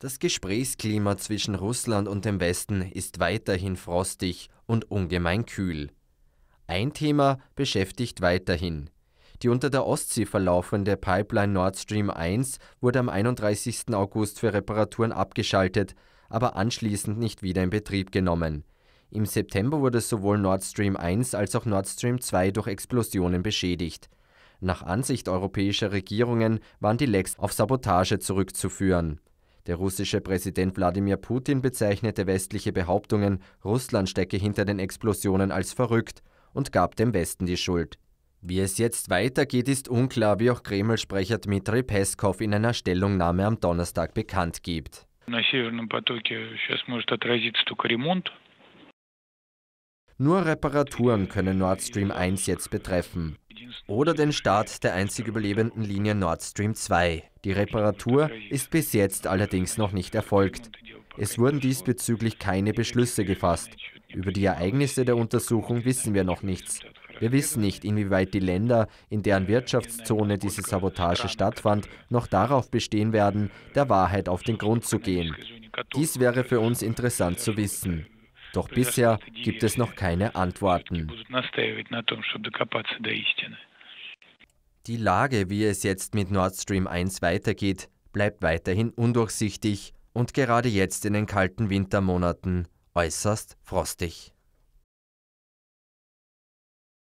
Das Gesprächsklima zwischen Russland und dem Westen ist weiterhin frostig und ungemein kühl. Ein Thema beschäftigt weiterhin. Die unter der Ostsee verlaufende Pipeline Nord Stream 1 wurde am 31. August für Reparaturen abgeschaltet, aber anschließend nicht wieder in Betrieb genommen. Im September wurde sowohl Nord Stream 1 als auch Nord Stream 2 durch Explosionen beschädigt. Nach Ansicht europäischer Regierungen waren die Lecks auf Sabotage zurückzuführen. Der russische Präsident Wladimir Putin bezeichnete westliche Behauptungen, Russland stecke hinter den Explosionen als verrückt und gab dem Westen die Schuld. Wie es jetzt weitergeht, ist unklar, wie auch Kreml-Sprecher Dmitri Peskov in einer Stellungnahme am Donnerstag bekannt gibt. Nur Reparaturen können Nord Stream 1 jetzt betreffen oder den Start der einzig überlebenden Linie Nord Stream 2. Die Reparatur ist bis jetzt allerdings noch nicht erfolgt. Es wurden diesbezüglich keine Beschlüsse gefasst. Über die Ereignisse der Untersuchung wissen wir noch nichts. Wir wissen nicht, inwieweit die Länder, in deren Wirtschaftszone diese Sabotage stattfand, noch darauf bestehen werden, der Wahrheit auf den Grund zu gehen. Dies wäre für uns interessant zu wissen. Doch bisher gibt es noch keine Antworten. Die Lage, wie es jetzt mit Nord Stream 1 weitergeht, bleibt weiterhin undurchsichtig und gerade jetzt in den kalten Wintermonaten äußerst frostig.